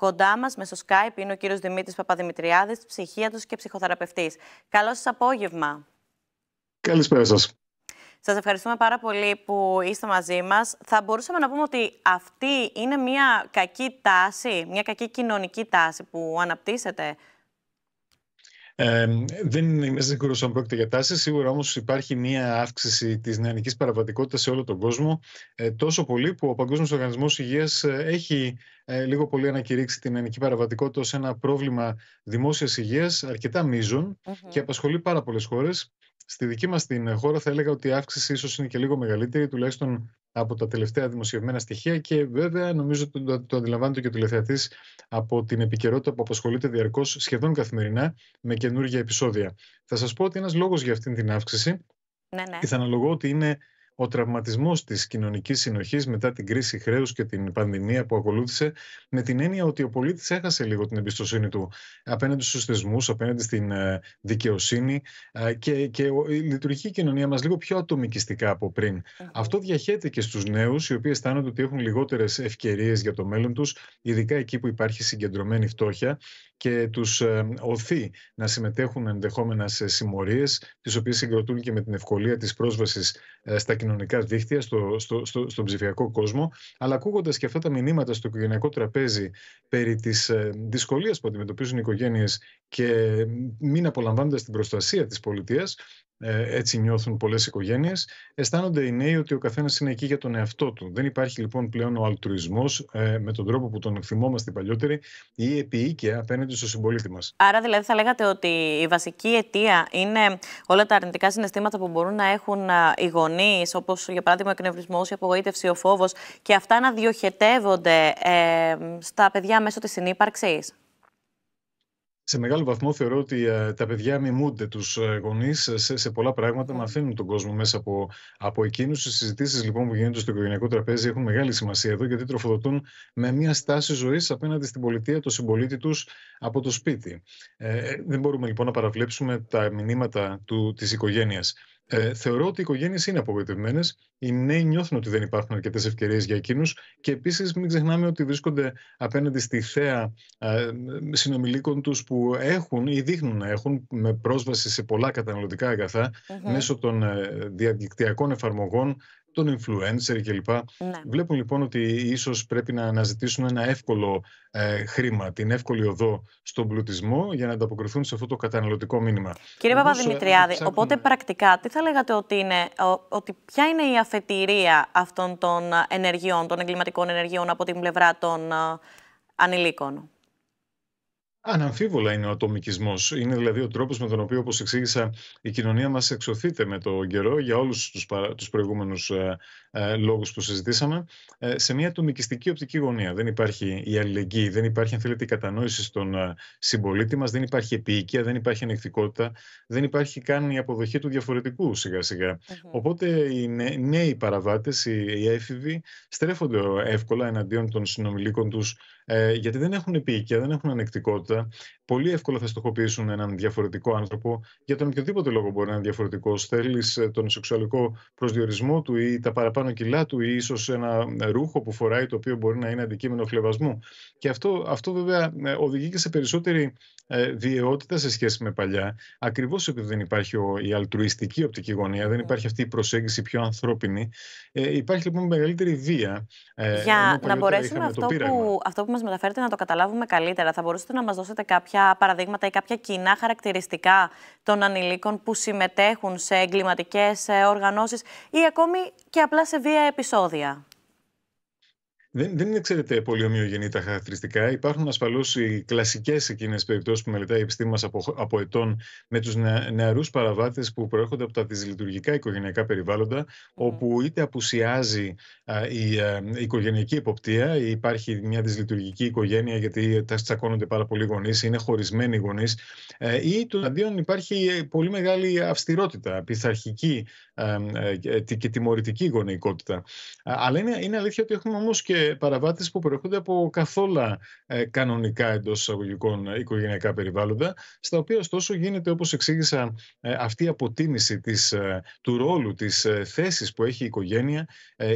Κοντά μας, στο Skype, είναι ο κύριος Δημήτρης Παπαδημητριάδης, ψυχίατρος και ψυχοθεραπευτής. Καλό σας απόγευμα. Καλησπέρα σας. Σας ευχαριστούμε πάρα πολύ που είστε μαζί μας. Θα μπορούσαμε να πούμε ότι αυτή είναι μια κακή τάση, μια κακή κοινωνική τάση που αναπτύσσεται δεν είμαι σίγουρος αν πρόκειται για τάσεις. Σίγουρα όμως υπάρχει μια αύξηση της νεανικής παραβατικότητας σε όλο τον κόσμο. Ε, τόσο πολύ που ο Παγκόσμιος Οργανισμός Υγείας ε, έχει ε, λίγο πολύ ανακηρύξει την νεανική παραβατικότητα ως ένα πρόβλημα δημόσιας υγείας μείζων και απασχολεί πάρα πολλές χώρες. Στη δική μας την χώρα θα έλεγα ότι η αύξηση ίσως είναι και λίγο μεγαλύτερη, τουλάχιστον από τα τελευταία δημοσιευμένα στοιχεία και βέβαια νομίζω ότι το, το αντιλαμβάνεται και ο τηλεθεατής από την επικαιρότητα που απασχολείται διαρκώς σχεδόν καθημερινά με καινούργια επεισόδια. Θα σας πω ότι ένας λόγος για αυτή την αύξηση ναι, ναι. θα αναλογώ ότι είναι ο τραυματισμός της κοινωνικής συνοχής μετά την κρίση χρέους και την πανδημία που ακολούθησε, με την έννοια ότι ο πολίτης έχασε λίγο την εμπιστοσύνη του απέναντι στους θεσμούς, απέναντι στην ε, δικαιοσύνη ε, και, και η κοινωνία μας λίγο πιο ατομικιστικά από πριν. Αυτό διαχέεται και στους νέους, οι οποίοι αισθάνονται ότι έχουν λιγότερες ευκαιρίες για το μέλλον τους, ειδικά εκεί που υπάρχει συγκεντρωμένη φτώχεια και τους ε, οθεί να συμμετέχουν ενδεχόμενα σε συμμορίες, τις οποίες συγκροτούν και με την ευκολία της πρόσβασης στα κοινωνικά κοινωνικά δίχτυα στο, στο, στο, στον ψηφιακό κόσμο, αλλά ακούγοντας και αυτά τα μηνύματα στο οικογενειακό τραπέζι περί της ε, δυσκολίας που αντιμετωπίζουν οι οικογένειες και μην απολαμβάνοντας την προστασία της πολιτείας, ε, έτσι νιώθουν πολλές οικογένειες. Αισθάνονται οι νέοι ότι ο καθένας είναι εκεί για τον εαυτό του. Δεν υπάρχει λοιπόν πλέον ο αλτουρισμό ε, με τον τρόπο που τον εκτιμόμαστε παλιότεροι ή επίοικια απέναντι στο συμπολίτη μας. Άρα, δηλαδή, θα λέγατε ότι η βασική αιτία είναι όλα τα αρνητικά συναισθήματα που μπορούν να έχουν οι γονείς, όπως για παράδειγμα ο εκνευρισμός, η απογοήτευση, ο φόβος, και αυτά να διοχετεύονται ε, στα παιδιά μέσω της συνύπαρξης σε μεγάλο βαθμό θεωρώ ότι ε, τα παιδιά μιμούνται τους ε, γονείς σε, σε πολλά πράγματα, μαθαίνουν ναι. τον κόσμο μέσα από, από εκείνους. Οι συζητήσεις λοιπόν που γίνονται στο οικογενειακό τραπέζι έχουν μεγάλη σημασία εδώ, γιατί τροφοδοτούν με μια στάση ζωής απέναντι στην πολιτεία, το συμπολίτη τους από το σπίτι. Ε, δεν μπορούμε λοιπόν να παραβλέψουμε τα μηνύματα της οικογένειας. Ε, θεωρώ ότι οι οικογένειες είναι απογοητευμένες. Οι νέοι νιώθουν ότι δεν υπάρχουν αρκετές ευκαιρίες για εκείνους. Και επίσης, μην ξεχνάμε ότι βρίσκονται απέναντι στη θέα ε, συνομιλίκων τους που έχουν ή δείχνουν να έχουν με πρόσβαση σε πολλά καταναλωτικά μέσω των ε, διαδικτυακών εφαρμογών τον influencer κλπ. Ναι. Βλέπουν λοιπόν ότι ίσως πρέπει να αναζητήσουν ένα εύκολο ε, χρήμα, την εύκολη οδό στον πλουτισμό για να ανταποκριθούν σε αυτό το καταναλωτικό μήνυμα. Κύριε Παπαδημητριάδη, ε, ε, οπότε πρακτικά τι θα λέγατε ότι είναι, ότι ποια είναι η αφετηρία αυτών των ενεργειών, των εγκληματικών ενεργειών από την πλευρά των ε, ανηλίκων. Αναμφίβολα είναι ο ατομικισμός. Είναι δηλαδή ο τρόπος με τον οποίο, όπως εξήγησα, η κοινωνία μας εξωθείται με τον καιρό για όλους τους τους προηγούμενους ε, ε λόγους που συζητήσαμε, ε, σε μια ατομικιστική οπτική γωνία. Δεν υπάρχει η αλληλεγγύη, δεν υπάρχει, αν θέλετε, η κατανόηση στον ε, συμπολίτη μας, δεν υπάρχει επίοικια, δεν υπάρχει ανεκτικότητα, δεν υπάρχει καν η αποδοχή του διαφορετικού σιγά-σιγά. Οπότε οι νέοι παραβάτες, οι, οι έφηβοι, στρέφονται εύκολα εναντίον των συνομιλίκων τους ε, γιατί δεν έχουν υπήκεια, δεν έχουν ανεκτικότητα, πολύ εύκολα θα στοχοποιήσουν έναν διαφορετικό άνθρωπο για τον οποιοδήποτε λόγο μπορεί να είναι διαφορετικό. Θέλεις ε, τον σεξουαλικό προσδιορισμό του ή τα παραπάνω κιλά του ή ίσως ένα ε, ρούχο που φοράει το οποίο μπορεί να είναι αντικείμενο χλεβασμού. Και αυτό, αυτό βέβαια ε, οδηγεί και σε περισσότερη βιαιότητα σε σχέση με παλιά. Ακριβώς επειδή δεν υπάρχει η αλτρουιστική οπτική γωνία, δεν ναι. υπάρχει αυτή η προσέγγιση πιο ανθρώπινη. υπάρχει λοιπόν μεγαλύτερη βία. Για να μπορέσουμε αυτό που, αυτό που μας μεταφέρετε να το καταλάβουμε καλύτερα, θα μπορούσατε να μας δώσετε κάποια παραδείγματα ή κάποια κοινά χαρακτηριστικά των ανηλίκων που συμμετέχουν σε εγκληματικές ε, οργανώσεις ή ακόμη και απλά σε βία επεισόδια. Δεν, δεν είναι, ξέρετε, πολύ ομοιογενή τα χαρακτηριστικά. Υπάρχουν ασφαλώς οι κλασικές εκείνες περιπτώσεις που μελετάει η επιστήμη μας από, από ετών με τους νεαρούς παραβάτες που προέρχονται από τα δυσλειτουργικά οικογενειακά περιβάλλοντα, όπου είτε απουσιάζει α, η α, οικογενειακή υποπτία, ή υπάρχει μια δυσλειτουργική οικογένεια γιατί τα τσακώνονται πάρα πολλοί γονείς, είναι χωρισμένοι γονείς, ε, ή του αντίον υπάρχει ε, πολύ μεγάλη αυστηρότητα, πειθαρχική ε, και τιμωρητική γονεϊκότητα. Αλλά είναι, είναι αλήθεια ότι έχουμε όμως και παραβάτες που προέρχονται από καθόλου ε, κανονικά εντός εισαγωγικών ε, οικογενειακά περιβάλλοντα, στα οποία ωστόσο γίνεται, όπως εξήγησα, ε, αυτή η αποτίμηση της, του ρόλου, της θέσης που έχει η οικογένεια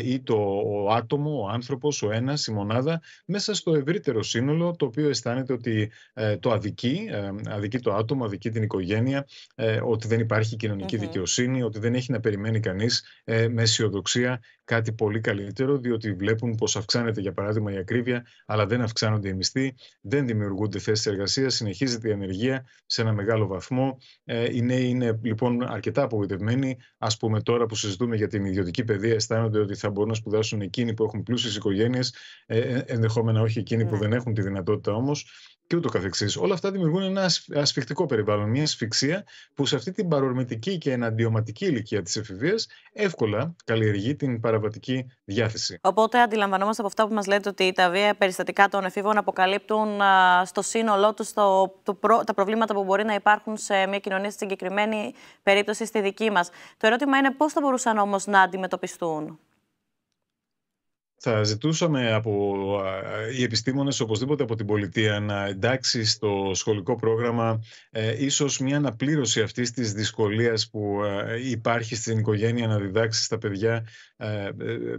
ή το άτομο, ο άνθρωπος, ο ένας, η μονάδα, μέσα στο ευρύτερο σύνολο, το οποίο αισθάνεται ότι το αδικεί, αδικεί το άτομο, αδικεί την οικογένεια, ότι δεν υπάρχει δικαιοσύνη, ότι δεν έχει να περιμένει κανείς με αισιοδοξία κάτι πολύ καλύτερο, διότι βλέπουν πως αυξάνεται, για παράδειγμα, η ακρίβεια, αλλά δεν αυξάνονται οι μισθοί, δεν δημιουργούνται θέσεις εργασίας, συνεχίζεται η ανεργία σε ένα μεγάλο βαθμό. Ε, οι νέοι είναι λοιπόν αρκετά απογοητευμένοι. Ας πούμε, τώρα που συζητούμε για την ιδιωτική παιδεία, αισθάνονται ότι θα μπορούν να σπουδάσουν εκείνοι που έχουν πλούσιες οικογένειες, ε, ε, ενδεχόμενα όχι εκείνοι που ναι. δεν έχουν τη δυνατότητα όμως και ούτω Όλα αυτά δημιουργούν ένα ασφιχτικό περιβάλλον, μια ασφιξία που σε αυτή την παρορμητική και εναντιωματική ηλικία της εφηβείας εύκολα καλλιεργεί την παραβατική διάθεση. Οπότε αντιλαμβανόμαστε από αυτά που μας λέτε ότι τα βία περιστατικά των εφήβων αποκαλύπτουν στο σύνολό τους το, το τα προβλήματα που μπορεί να υπάρχουν σε μια κοινωνία στη συγκεκριμένη περίπτωση στη δική μας. Το ερώτημα είναι πώς θα μπορούσαν όμως να αντιμετωπιστούν θα ζητούσαμε από οι επιστήμονες οπωσδήποτε από την πολιτεία να εντάξει στο σχολικό πρόγραμμα ε, ίσως μια αναπλήρωση αυτής της δυσκολίας που ε, υπάρχει στην οικογένεια να διδάξει στα παιδιά ε,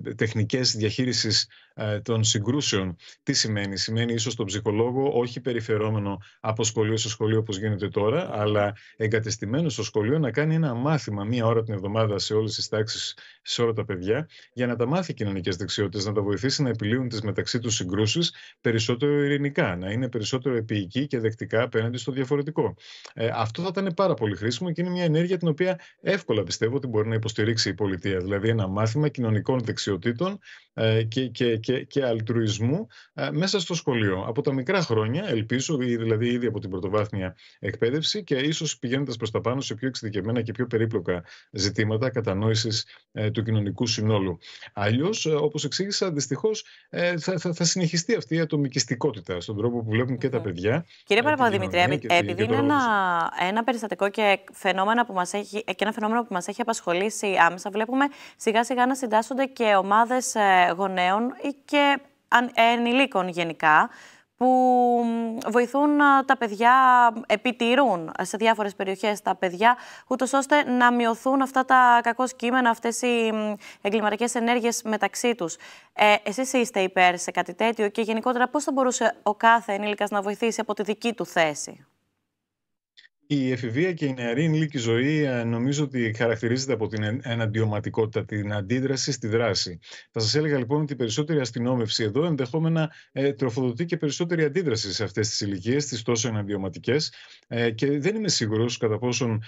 ε, τεχνικές διαχείρισης ε, των συγκρούσεων. Τι σημαίνει, σημαίνει ίσως τον ψυχολόγο όχι περιφερόμενο από σχολείο σε σχολείο όπως γίνεται τώρα, αλλά εγκατεστημένος στο σχολείο να κάνει ένα μάθημα μία ώρα την εβδομάδα σε όλες τις τάξεις, σε όλα τα παιδιά, για να τα μάθει κοινωνικές δεξιότητες, να τα βοηθήσει να επιλύουν τις μεταξύ τους συγκρούσεις περισσότερο ειρηνικά, να είναι περισσότερο επίοικοι και δεκτικά απέναντι στο διαφορετικό. Ε, αυτό θα ήταν πάρα πολύ χρήσιμο και είναι μια ενέργεια την οποία εύκολα πιστεύω ότι μπορεί να υποστηρίξει η πολιτεία. Δηλαδή, ένα μάθημα κοινωνικών δεξιοτήτων ε, και, και, και, και αλτρουισμού ε, μέσα στο σχολείο. Από τα μικρά χρόνια, ελπίζω, δηλαδή ήδη από την πρωτοβάθμια εκπαίδευση και ίσως πηγαίνοντας προς τα πάνω σε πιο εξειδικευμένα και πιο περίπλοκα ζητήματα κατανόησης ε, του κοινωνικού συνόλου. Αλλιώς, όπως εξήγησα, δυστυχώς θα, θα, συνεχιστεί αυτή η ατομικιστικότητα στον τρόπο που βλέπουν και τα παιδιά. Κύριε Παραπαδημητρία, επειδή είναι ένα, ένα περιστατικό και, φαινόμενο που μας έχει, ένα φαινόμενο που μας έχει απασχολήσει άμεσα, βλέπουμε σιγά σιγά να συντάσσονται και ομάδες γονέων ή και ε, ενηλίκων γενικά που βοηθούν τα παιδιά, επιτηρούν σε διάφορες περιοχές τα παιδιά, ούτως ώστε να μειωθούν αυτά τα κακό κείμενα, αυτές οι εγκληματικές ενέργειες μεταξύ τους. Ε, εσείς είστε υπέρ σε κάτι τέτοιο και γενικότερα πώς θα μπορούσε ο κάθε ενήλικας να βοηθήσει από τη δική του θέση. Η εφηβεία και η νεαρή ενήλικη ζωή ε, νομίζω ότι χαρακτηρίζεται από την εναντιωματικότητα, την αντίδραση στη δράση. Θα σας έλεγα λοιπόν ότι η περισσότερη αστυνόμευση εδώ ενδεχόμενα ε, τροφοδοτεί και περισσότερη αντίδραση σε αυτές τις ηλικίες, τις τόσο εναντιωματικές. Ε, και δεν είμαι σίγουρος κατά πόσον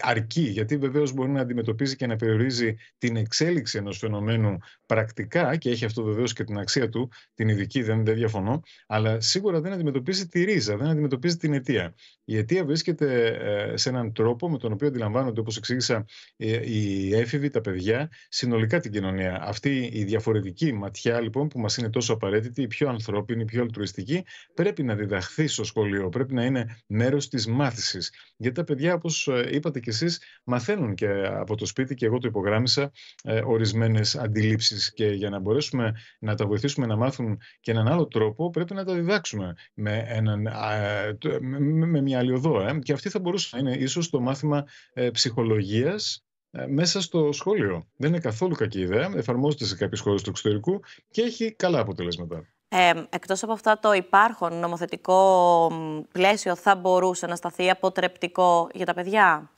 αρκεί, γιατί βεβαίως μπορεί να αντιμετωπίζει και να περιορίζει την εξέλιξη ενός φαινομένου πρακτικά και έχει αυτό βεβαίως και την αξία του, την ειδική, δεν, δεν διαφωνώ, αλλά σίγουρα δεν αντιμετωπίζει τη ρίζα, δεν αντιμετωπίζει την αιτία. Η αιτία βρίσκεται γίνεται ε, σε έναν τρόπο με τον οποίο αντιλαμβάνονται, όπως εξήγησα, ε, οι έφηβοι, τα παιδιά, συνολικά την κοινωνία. Αυτή η διαφορετική ματιά, λοιπόν, που μας είναι τόσο απαραίτητη, η πιο ανθρώπινη, η πιο αλτρουιστική, πρέπει να διδαχθεί στο σχολείο, πρέπει να είναι μέρος της μάθησης. Γιατί τα παιδιά, όπως ε, είπατε κι εσείς, μαθαίνουν και από το σπίτι, και εγώ το υπογράμμισα, ορισμένες αντιλήψεις. Και για να μπορέσουμε να τα βοηθήσουμε να μάθουν και έναν άλλο τρόπο, πρέπει να τα διδάξουμε με, έναν, με μια άλλη Ε? και αυτή θα μπορούσε να είναι ίσως το μάθημα ε, ψυχολογίας ε, μέσα στο σχόλιο. Δεν είναι καθόλου κακή ιδέα, εφαρμόζεται σε κάποιες χώρες του εξωτερικού και έχει καλά αποτελέσματα. Ε, εκτός από αυτά το υπάρχον νομοθετικό πλαίσιο θα μπορούσε να σταθεί αποτρεπτικό για τα παιδιά.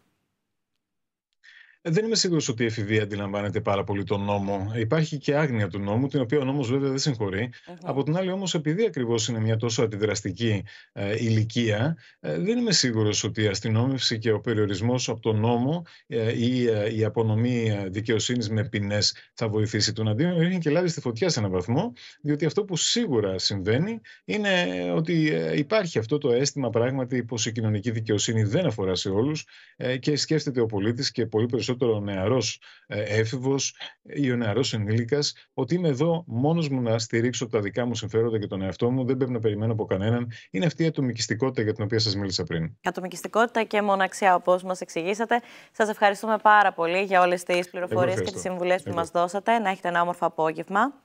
Ε, δεν είμαι σίγουρος ότι η εφηβεία αντιλαμβάνεται πάρα πολύ τον νόμο. Υπάρχει και άγνοια του νόμου, την οποία ο νόμος βέβαια δεν συγχωρει Από την άλλη, όμως, επειδή ακριβώς είναι μια τόσο αντιδραστική ε, ηλικία, ε, δεν είμαι σίγουρος ότι η αστυνόμευση και ο περιορισμός από τον νόμο η απονομή δικαιοσύνης με ποινές θα βοηθήσει. Τον αντίον Έχει και λάβει στη φωτιά σε έναν βαθμό, διότι αυτό που σίγουρα συμβαίνει είναι ότι υπάρχει αυτό το αίσθημα πράγματι πως η κοινωνική δικαιοσύνη δεν αφορά σε όλους και σκέφτεται ο πολίτης και πολύ περισσότερο περισσότερο ο νεαρός ε, έφηβος ή ο νεαρός ενήλικα, ότι είμαι εδώ μόνος μου να στηρίξω τα δικά μου συμφέροντα και τον εαυτό μου, δεν πρέπει να περιμένω από κανέναν. Είναι αυτή η ατομικιστικότητα για την οποία σας μίλησα πριν. Ατομικιστικότητα και μοναξιά όπως μας εξηγήσατε. Σας ευχαριστούμε πάρα πολύ για όλες τις πληροφορίες και τις συμβουλές που μας δώσατε. Να έχετε ένα όμορφο απόγευμα.